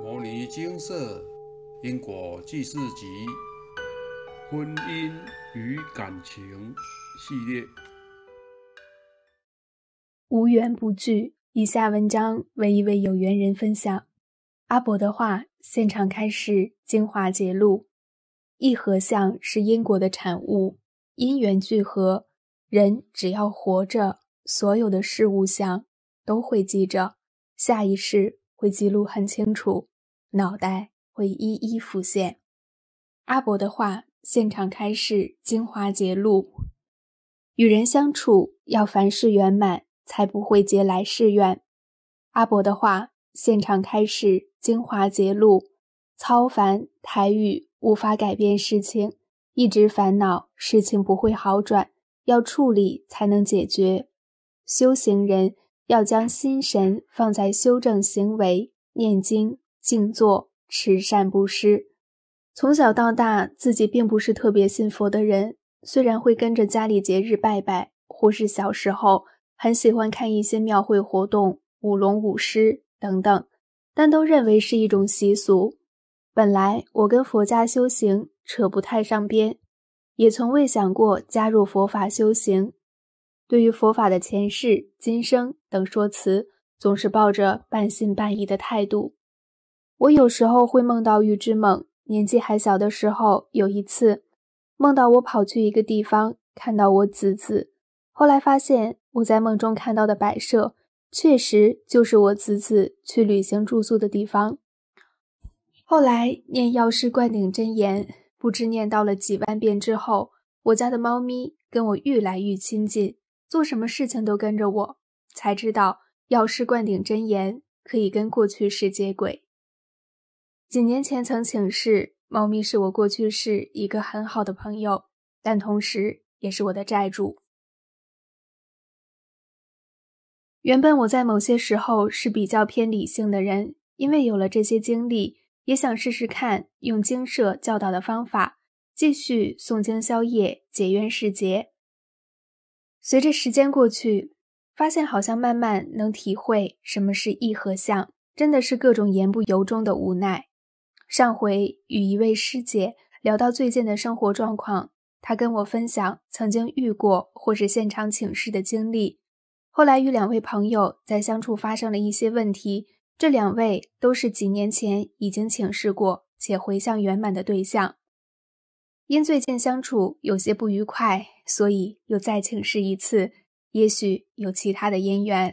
《摩尼金色因果记事集》婚姻与感情系列，无缘不聚。以下文章为一位有缘人分享。阿伯的话，现场开始精华节录：一合相是因果的产物，因缘聚合。人只要活着，所有的事物相都会记着，下一世。会记录很清楚，脑袋会一一浮现。阿伯的话，现场开示精华节录：与人相处要凡事圆满，才不会结来世怨。阿伯的话，现场开示精华节录：操烦抬语无法改变事情，一直烦恼事情不会好转，要处理才能解决。修行人。要将心神放在修正行为、念经、静坐、持善布施。从小到大，自己并不是特别信佛的人，虽然会跟着家里节日拜拜，或是小时候很喜欢看一些庙会活动、舞龙舞狮等等，但都认为是一种习俗。本来我跟佛家修行扯不太上边，也从未想过加入佛法修行。对于佛法的前世、今生等说辞，总是抱着半信半疑的态度。我有时候会梦到预知梦。年纪还小的时候，有一次梦到我跑去一个地方，看到我子子。后来发现，我在梦中看到的摆设，确实就是我子子去旅行住宿的地方。后来念药师灌顶真言，不知念到了几万遍之后，我家的猫咪跟我愈来愈亲近。做什么事情都跟着我，才知道药师灌顶真言可以跟过去世接轨。几年前曾请示，猫咪是我过去世一个很好的朋友，但同时也是我的债主。原本我在某些时候是比较偏理性的人，因为有了这些经历，也想试试看用精舍教导的方法，继续诵经消业，解冤释结。随着时间过去，发现好像慢慢能体会什么是意和相，真的是各种言不由衷的无奈。上回与一位师姐聊到最近的生活状况，她跟我分享曾经遇过或是现场请示的经历。后来与两位朋友在相处发生了一些问题，这两位都是几年前已经请示过且回向圆满的对象。因最近相处有些不愉快，所以又再请示一次，也许有其他的因缘。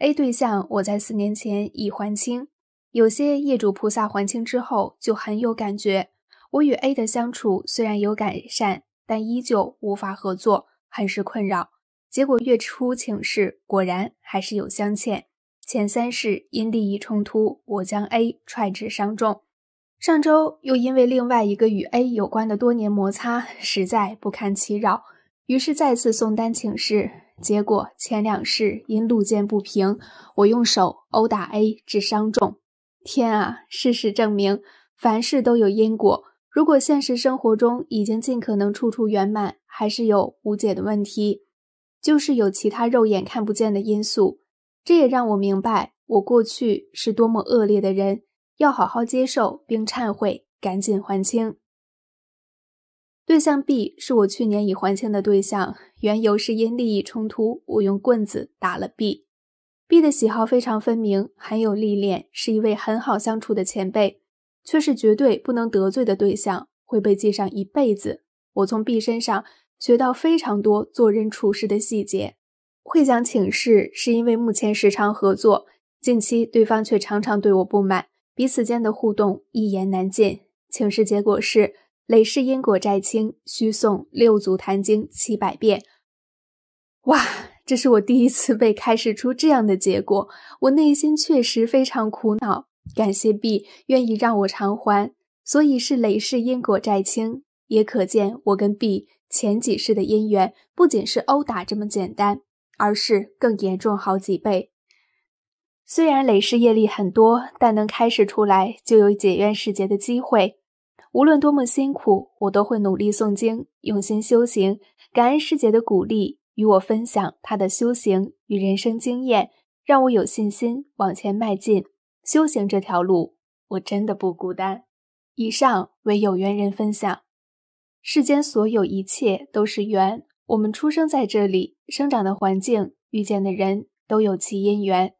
A 对象，我在四年前已还清。有些业主菩萨还清之后就很有感觉。我与 A 的相处虽然有改善，但依旧无法合作，很是困扰。结果月初请示，果然还是有镶嵌。前三世因利益冲突，我将 A 踹至伤重。上周又因为另外一个与 A 有关的多年摩擦，实在不堪其扰，于是再次送单请示。结果前两世因路见不平，我用手殴打 A 致伤重。天啊！事实证明，凡事都有因果。如果现实生活中已经尽可能处处圆满，还是有无解的问题，就是有其他肉眼看不见的因素。这也让我明白，我过去是多么恶劣的人。要好好接受并忏悔，赶紧还清。对象 B 是我去年已还清的对象，缘由是因利益冲突，我用棍子打了 B。B 的喜好非常分明，很有历练，是一位很好相处的前辈，却是绝对不能得罪的对象，会被记上一辈子。我从 B 身上学到非常多做人处事的细节。会讲请示是因为目前时常合作，近期对方却常常对我不满。彼此间的互动一言难尽。请示结果是累世因果债清，需诵《六祖坛经》七百遍。哇，这是我第一次被开示出这样的结果，我内心确实非常苦恼。感谢 B 愿意让我偿还，所以是累世因果债清，也可见我跟 B 前几世的姻缘不仅是殴打这么简单，而是更严重好几倍。虽然累世业力很多，但能开示出来就有解怨释结的机会。无论多么辛苦，我都会努力诵经，用心修行，感恩师姐的鼓励，与我分享她的修行与人生经验，让我有信心往前迈进。修行这条路，我真的不孤单。以上为有缘人分享。世间所有一切都是缘，我们出生在这里，生长的环境，遇见的人，都有其因缘。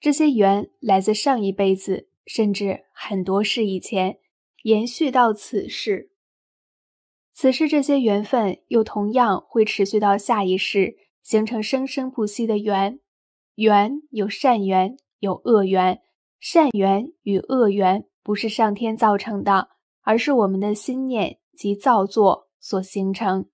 这些缘来自上一辈子，甚至很多世以前，延续到此世。此世这些缘分又同样会持续到下一世，形成生生不息的缘。缘有善缘，有恶缘。善缘与恶缘不是上天造成的，而是我们的心念及造作所形成。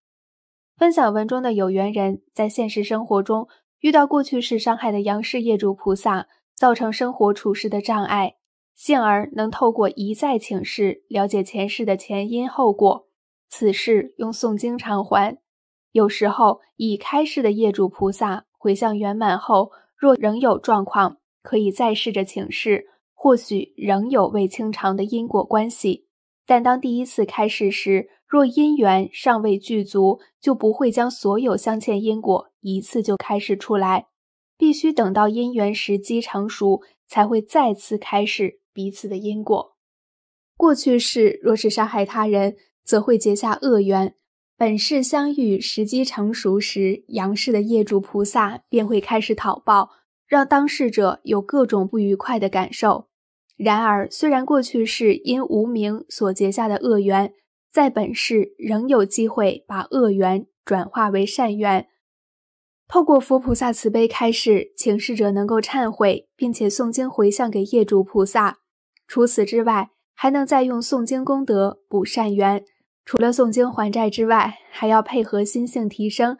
分享文中的有缘人在现实生活中。遇到过去式伤害的杨氏业主菩萨，造成生活处事的障碍。幸而能透过一再请示，了解前世的前因后果。此事用诵经偿还。有时候已开示的业主菩萨回向圆满后，若仍有状况，可以再试着请示，或许仍有未清偿的因果关系。但当第一次开示时，若因缘尚未具足，就不会将所有镶嵌因果。一次就开始出来，必须等到因缘时机成熟，才会再次开始彼此的因果。过去世若是杀害他人，则会结下恶缘。本世相遇时机成熟时，阳世的业主菩萨便会开始讨报，让当事者有各种不愉快的感受。然而，虽然过去世因无名所结下的恶缘，在本世仍有机会把恶缘转化为善缘。透过佛菩萨慈悲开示，请逝者能够忏悔，并且诵经回向给业主菩萨。除此之外，还能再用诵经功德补善缘。除了诵经还债之外，还要配合心性提升，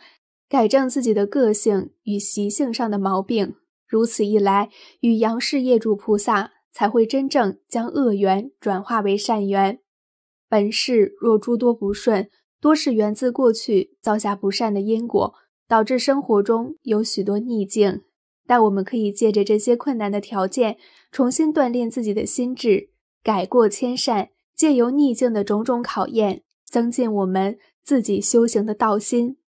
改正自己的个性与习性上的毛病。如此一来，与杨氏业主菩萨才会真正将恶缘转化为善缘。本世若诸多不顺，多是源自过去造下不善的因果。导致生活中有许多逆境，但我们可以借着这些困难的条件，重新锻炼自己的心智，改过迁善，借由逆境的种种考验，增进我们自己修行的道心。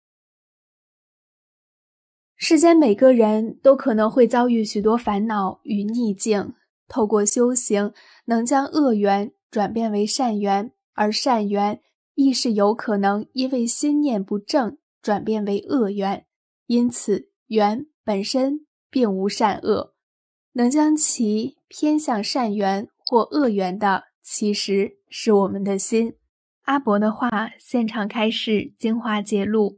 世间每个人都可能会遭遇许多烦恼与逆境，透过修行，能将恶缘转变为善缘，而善缘亦是有可能因为心念不正。转变为恶缘，因此缘本身并无善恶，能将其偏向善缘或恶缘的，其实是我们的心。阿伯的话现场开示精华揭露》，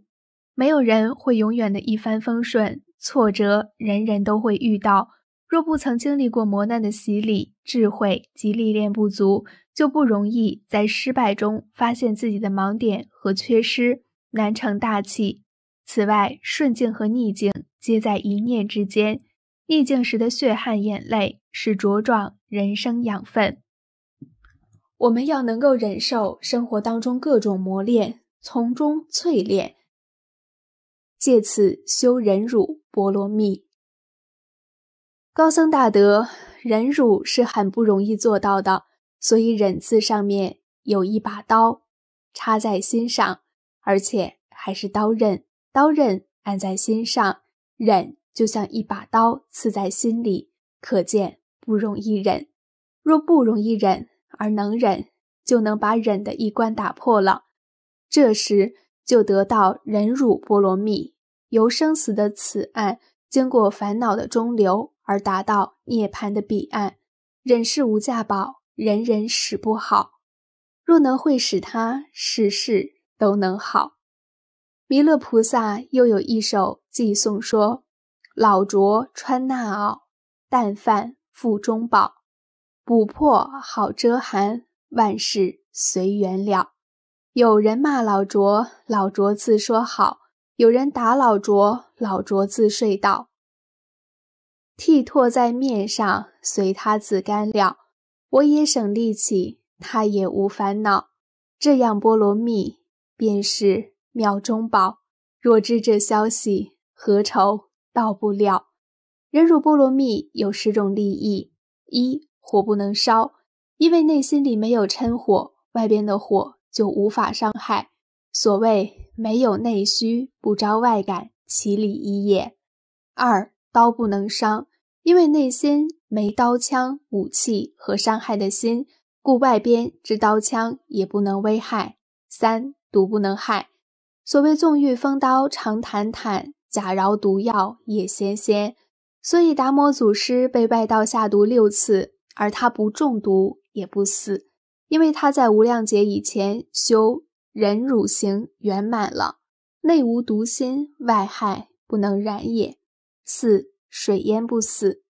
没有人会永远的一帆风顺，挫折人人都会遇到。若不曾经历过磨难的洗礼，智慧及历练不足，就不容易在失败中发现自己的盲点和缺失。难成大器。此外，顺境和逆境皆在一念之间。逆境时的血汗眼泪是茁壮人生养分。我们要能够忍受生活当中各种磨练，从中淬炼，借此修忍辱波罗蜜。高僧大德忍辱是很不容易做到的，所以“忍”字上面有一把刀，插在心上。而且还是刀刃，刀刃按在心上，忍就像一把刀刺在心里，可见不容易忍。若不容易忍而能忍，就能把忍的一关打破了，这时就得到忍辱波罗蜜，由生死的此岸经过烦恼的中流，而达到涅槃的彼岸。忍是无价宝，人人使不好，若能会使他使事。都能好。弥勒菩萨又有一首偈颂说：“老拙穿衲袄，淡饭腹中饱，补破好遮寒，万事随缘了。有人骂老拙，老拙自说好；有人打老拙，老拙自睡倒。剃拓在面上，随他自干了。我也省力气，他也无烦恼，这样菠萝蜜。”便是妙中宝，若知这消息，何愁到不了？忍辱波罗蜜有十种利益：一、火不能烧，因为内心里没有嗔火，外边的火就无法伤害。所谓“没有内需，不招外感”，其理一也。二、刀不能伤，因为内心没刀枪武器和伤害的心，故外边之刀枪也不能危害。三、毒不能害，所谓纵欲风刀常坦坦，假饶毒药也鲜鲜。所以达摩祖师被外道下毒六次，而他不中毒也不死，因为他在无量劫以前修忍辱行圆满了，内无毒心，外害不能染也。四水淹不死，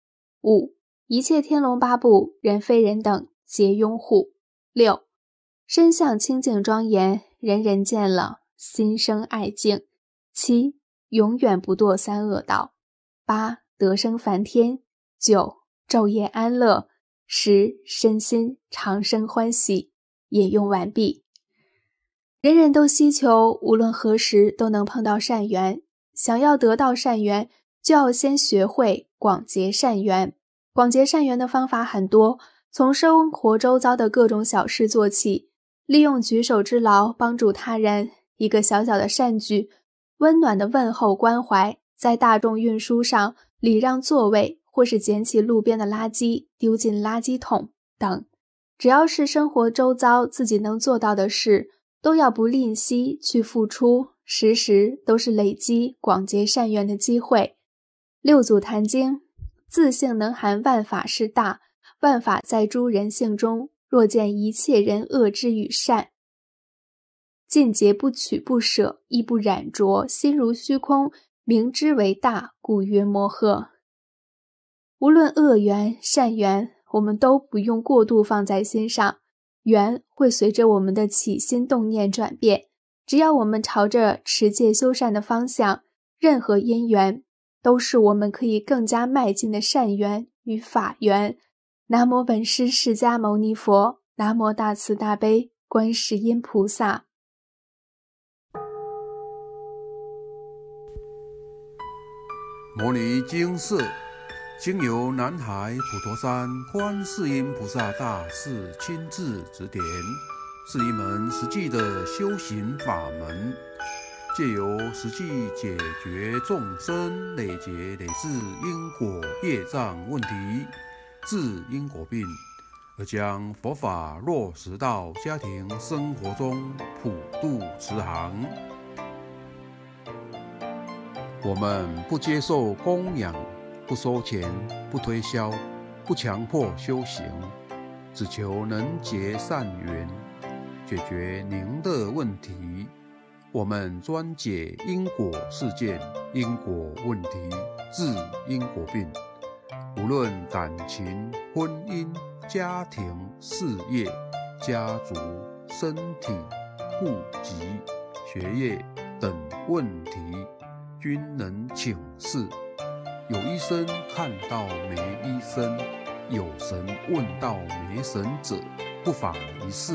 五一切天龙八部、人非人等皆拥护。六身相清净庄严。人人见了心生爱敬，七永远不堕三恶道，八得生梵天，九昼夜安乐，十身心长生欢喜。引用完毕。人人都希求，无论何时都能碰到善缘。想要得到善缘，就要先学会广结善缘。广结善缘的方法很多，从生活周遭的各种小事做起。利用举手之劳帮助他人，一个小小的善举，温暖的问候、关怀，在大众运输上礼让座位，或是捡起路边的垃圾丢进垃圾桶等，只要是生活周遭自己能做到的事，都要不吝惜去付出，时时都是累积广结善缘的机会。六祖坛经：自性能含万法是大，万法在诸人性中。若见一切人恶之与善，尽皆不取不舍，亦不染着，心如虚空，明之为大，故曰摩诃。无论恶缘、善缘，我们都不用过度放在心上，缘会随着我们的起心动念转变。只要我们朝着持戒修善的方向，任何因缘都是我们可以更加迈进的善缘与法缘。南无本师释迦牟尼佛，南无大慈大悲观世音菩萨。《摩尼经》是经由南海普陀山观世音菩萨大士亲自指点，是一门实际的修行法门，借由实际解决众生累劫累世因果业障问题。治因果病，而将佛法落实到家庭生活中，普度慈航。我们不接受供养，不收钱，不推销，不强迫修行，只求能结善缘，解决您的问题。我们专解因果事件、因果问题，治因果病。无论感情、婚姻、家庭、事业、家族、身体、户籍、学业等问题，均能请示。有医生看到没医生，有神问到没神者，不妨一试。